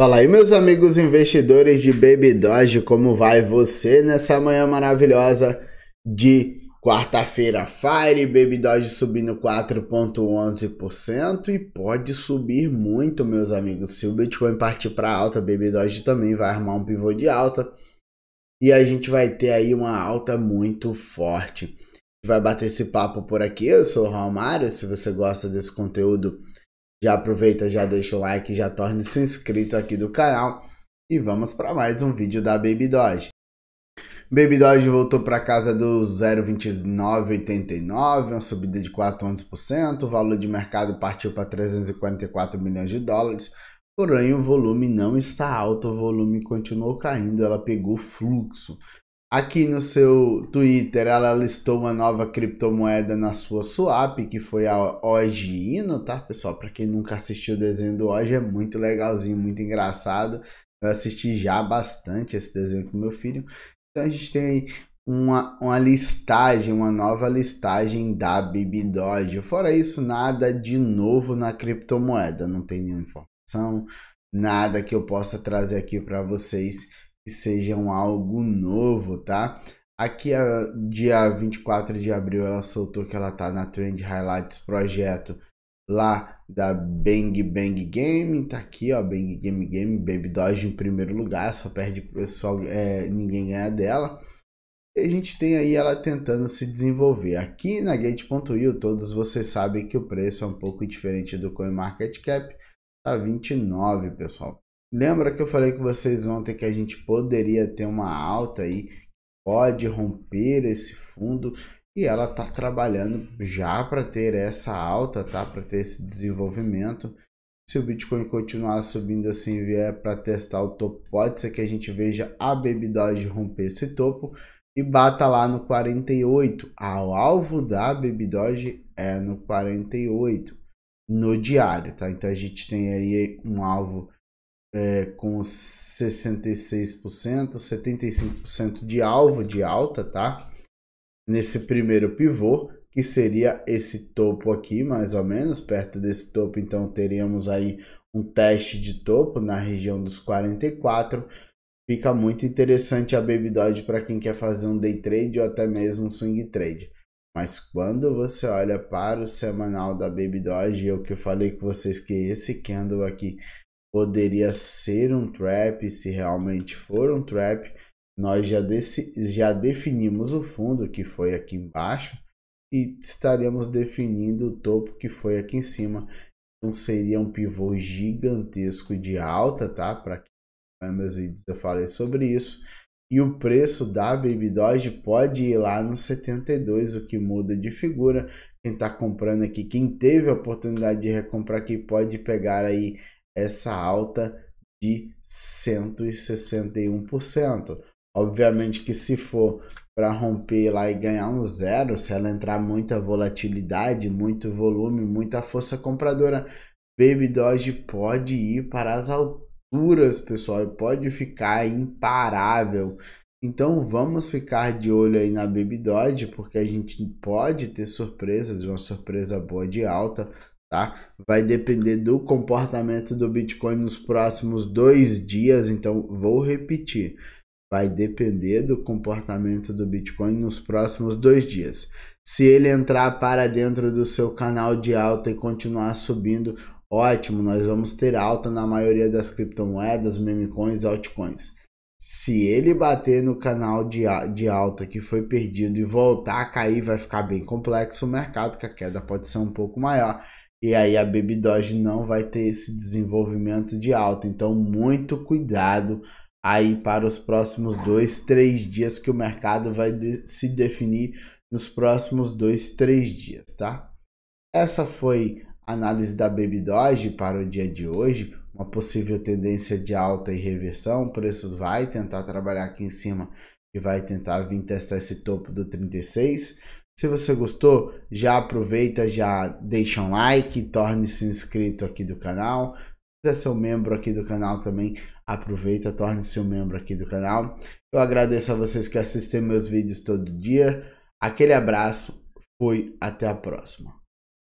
Fala aí, meus amigos investidores de Baby Doge, como vai você nessa manhã maravilhosa de quarta-feira? Fire, Baby Doge subindo 4,11% e pode subir muito, meus amigos. Se o Bitcoin partir para alta, Baby Doge também vai armar um pivô de alta e a gente vai ter aí uma alta muito forte. Vai bater esse papo por aqui. Eu sou o Romário. Se você gosta desse conteúdo, já aproveita, já deixa o like, já torne-se inscrito aqui do canal e vamos para mais um vídeo da Baby Doge. Baby Doge voltou para casa do 0,2989, uma subida de 4,11%, o valor de mercado partiu para 344 milhões de dólares, porém o volume não está alto, o volume continuou caindo, ela pegou fluxo. Aqui no seu Twitter, ela listou uma nova criptomoeda na sua swap, que foi a Ogino, tá, pessoal? Para quem nunca assistiu o desenho do Oji, é muito legalzinho, muito engraçado. Eu assisti já bastante esse desenho com meu filho. Então a gente tem aí uma, uma listagem, uma nova listagem da BBDoge. Fora isso, nada de novo na criptomoeda. Não tem nenhuma informação, nada que eu possa trazer aqui para vocês que sejam algo novo, tá? Aqui, a, dia 24 de abril, ela soltou que ela tá na Trend Highlights Projeto lá da Bang Bang Game, tá aqui, ó, Bang Game Game, Baby Doge em primeiro lugar, só perde pro pessoal, é, ninguém ganha dela. E a gente tem aí ela tentando se desenvolver. Aqui na Gate.io, todos vocês sabem que o preço é um pouco diferente do CoinMarketCap, tá 29, pessoal. Lembra que eu falei com vocês ontem que a gente poderia ter uma alta aí, pode romper esse fundo e ela está trabalhando já para ter essa alta, tá? Para ter esse desenvolvimento. Se o Bitcoin continuar subindo assim, vier para testar o topo, pode ser que a gente veja a Doge romper esse topo e bata lá no 48. Ao ah, alvo da Doge é no 48 no diário, tá? Então a gente tem aí um alvo é, com 66%, 75% de alvo de alta, tá? Nesse primeiro pivô, que seria esse topo aqui, mais ou menos, perto desse topo, então teríamos aí um teste de topo na região dos 44. Fica muito interessante a Baby Dodge para quem quer fazer um day trade ou até mesmo um swing trade. Mas quando você olha para o semanal da Baby Dodge, é eu que falei com vocês que esse candle aqui poderia ser um trap, se realmente for um trap. Nós já, desse, já definimos o fundo, que foi aqui embaixo, e estaríamos definindo o topo, que foi aqui em cima. Então seria um pivô gigantesco de alta, tá? Para quem é meus vídeos eu falei sobre isso. E o preço da Baby Doge pode ir lá no 72, o que muda de figura. Quem está comprando aqui, quem teve a oportunidade de recomprar aqui, pode pegar aí essa alta de 161%. Obviamente que se for para romper lá e ganhar um zero, se ela entrar muita volatilidade, muito volume, muita força compradora, Baby Doge pode ir para as alturas, pessoal, e pode ficar imparável. Então vamos ficar de olho aí na Baby Doge, porque a gente pode ter surpresas, uma surpresa boa de alta, tá? Vai depender do comportamento do Bitcoin nos próximos dois dias, então vou repetir. Vai depender do comportamento do Bitcoin nos próximos dois dias. Se ele entrar para dentro do seu canal de alta e continuar subindo, ótimo, nós vamos ter alta na maioria das criptomoedas, coins, altcoins. Se ele bater no canal de, de alta que foi perdido e voltar a cair, vai ficar bem complexo o mercado, que a queda pode ser um pouco maior. E aí a Baby Doge não vai ter esse desenvolvimento de alta. Então, muito cuidado aí para os próximos dois, três dias que o mercado vai de se definir nos próximos dois, três dias, tá? Essa foi a análise da Baby Doge para o dia de hoje. Uma possível tendência de alta e reversão. O preço vai tentar trabalhar aqui em cima e vai tentar vir testar esse topo do 36. Se você gostou, já aproveita, já deixa um like, torne-se inscrito aqui do canal. Se você é seu membro aqui do canal também, aproveita, torne-se um membro aqui do canal. Eu agradeço a vocês que assistem meus vídeos todo dia. Aquele abraço, fui, até a próxima.